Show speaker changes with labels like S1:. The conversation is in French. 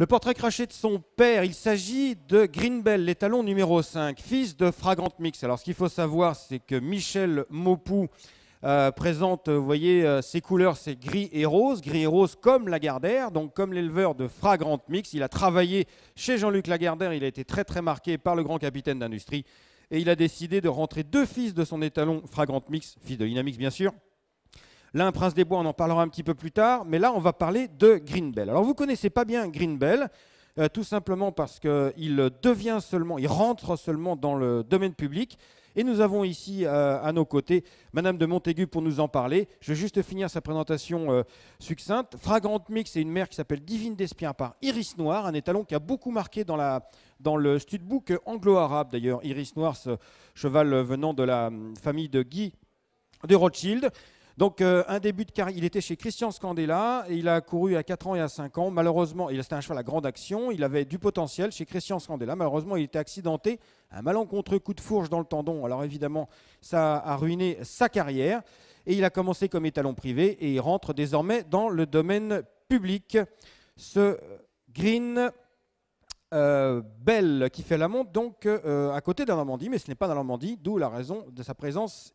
S1: Le portrait craché de son père, il s'agit de Greenbell, l'étalon numéro 5, fils de Fragrant Mix. Alors ce qu'il faut savoir, c'est que Michel Mopou euh, présente, vous voyez, euh, ses couleurs, c'est gris et rose, gris et rose comme Lagardère, donc comme l'éleveur de Fragrant Mix. Il a travaillé chez Jean-Luc Lagardère, il a été très très marqué par le grand capitaine d'industrie et il a décidé de rentrer deux fils de son étalon Fragrant Mix, fils de Inamix, bien sûr, Là, un prince des bois, on en parlera un petit peu plus tard, mais là, on va parler de Greenbell. Alors, vous ne connaissez pas bien Greenbell, euh, tout simplement parce qu'il devient seulement, il rentre seulement dans le domaine public. Et nous avons ici euh, à nos côtés Madame de Montaigu pour nous en parler. Je vais juste finir sa présentation euh, succincte. Fragrante Mix est une mère qui s'appelle Divine d'Espien par Iris Noir, un étalon qui a beaucoup marqué dans, la, dans le studbook anglo-arabe d'ailleurs. Iris Noir, ce cheval venant de la hum, famille de Guy de Rothschild. Donc euh, un début de carrière, il était chez Christian Scandella, et il a couru à 4 ans et à 5 ans. Malheureusement, il a un cheval à grande action, il avait du potentiel chez Christian Scandella. Malheureusement, il était accidenté, un malencontreux coup de fourche dans le tendon. Alors évidemment, ça a ruiné sa carrière et il a commencé comme étalon privé et il rentre désormais dans le domaine public. Ce Green euh, Bell qui fait la montre donc euh, à côté d'un Normandie, mais ce n'est pas d'un Normandie, d'où la raison de sa présence